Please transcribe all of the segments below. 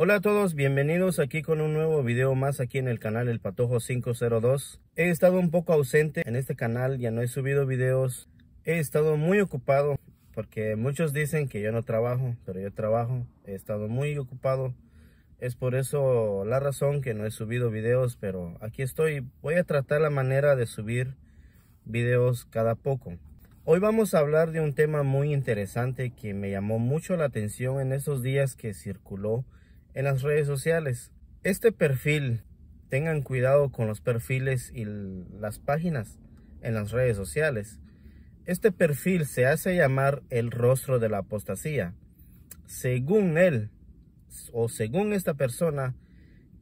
Hola a todos, bienvenidos aquí con un nuevo video más aquí en el canal El Patojo 502. He estado un poco ausente en este canal, ya no he subido videos. He estado muy ocupado porque muchos dicen que yo no trabajo, pero yo trabajo. He estado muy ocupado. Es por eso la razón que no he subido videos, pero aquí estoy. Voy a tratar la manera de subir videos cada poco. Hoy vamos a hablar de un tema muy interesante que me llamó mucho la atención en esos días que circuló en las redes sociales. Este perfil, tengan cuidado con los perfiles y las páginas en las redes sociales. Este perfil se hace llamar el rostro de la apostasía. Según él, o según esta persona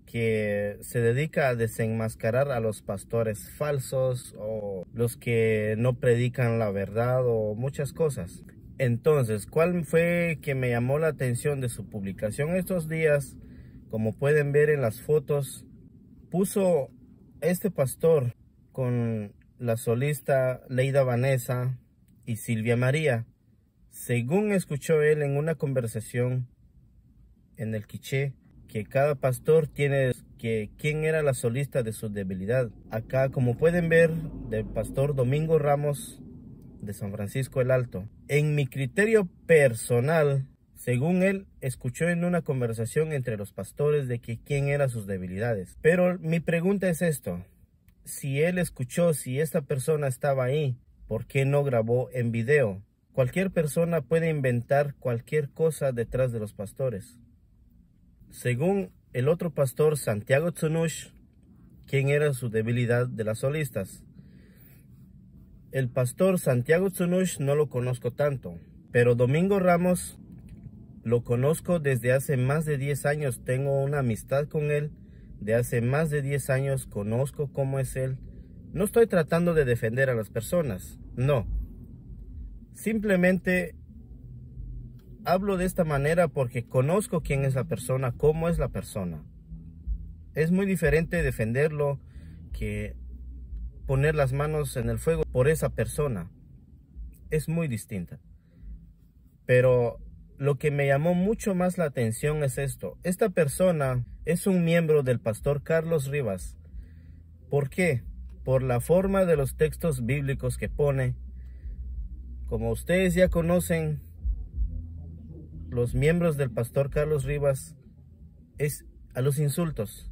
que se dedica a desenmascarar a los pastores falsos o los que no predican la verdad o muchas cosas. Entonces, ¿cuál fue que me llamó la atención de su publicación estos días? Como pueden ver en las fotos, puso este pastor con la solista Leida Vanessa y Silvia María. Según escuchó él en una conversación en el Quiché, que cada pastor tiene que quién era la solista de su debilidad. Acá, como pueden ver, del pastor Domingo Ramos de San Francisco el Alto. En mi criterio personal, según él, escuchó en una conversación entre los pastores de que quién era sus debilidades. Pero mi pregunta es esto, si él escuchó, si esta persona estaba ahí, ¿por qué no grabó en video? Cualquier persona puede inventar cualquier cosa detrás de los pastores. Según el otro pastor Santiago Tsunush, ¿quién era su debilidad de las solistas? El pastor Santiago Tsunush no lo conozco tanto, pero Domingo Ramos lo conozco desde hace más de 10 años. Tengo una amistad con él de hace más de 10 años. Conozco cómo es él. No estoy tratando de defender a las personas, no. Simplemente hablo de esta manera porque conozco quién es la persona, cómo es la persona. Es muy diferente defenderlo que poner las manos en el fuego por esa persona es muy distinta. Pero lo que me llamó mucho más la atención es esto. Esta persona es un miembro del pastor Carlos Rivas. ¿Por qué? Por la forma de los textos bíblicos que pone. Como ustedes ya conocen, los miembros del pastor Carlos Rivas es a los insultos.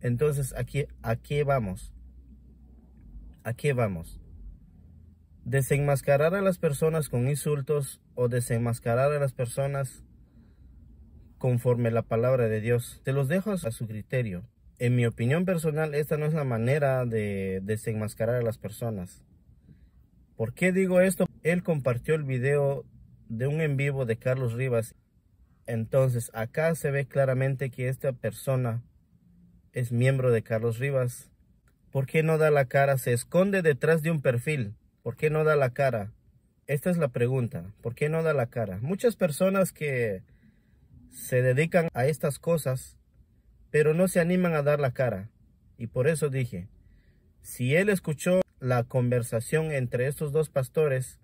Entonces, aquí, aquí vamos. ¿A qué vamos? Desenmascarar a las personas con insultos o desenmascarar a las personas conforme la palabra de Dios. Te los dejo a su criterio. En mi opinión personal, esta no es la manera de desenmascarar a las personas. ¿Por qué digo esto? Él compartió el video de un en vivo de Carlos Rivas. Entonces, acá se ve claramente que esta persona es miembro de Carlos Rivas ¿Por qué no da la cara? Se esconde detrás de un perfil. ¿Por qué no da la cara? Esta es la pregunta. ¿Por qué no da la cara? Muchas personas que se dedican a estas cosas, pero no se animan a dar la cara. Y por eso dije, si él escuchó la conversación entre estos dos pastores,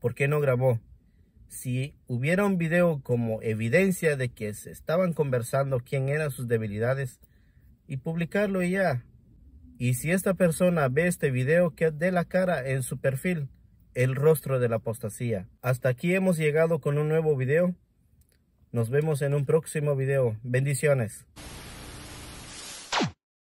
¿por qué no grabó? Si hubiera un video como evidencia de que se estaban conversando quién eran sus debilidades, y publicarlo y ya, y si esta persona ve este video, que dé la cara en su perfil, el rostro de la apostasía. Hasta aquí hemos llegado con un nuevo video. Nos vemos en un próximo video. Bendiciones.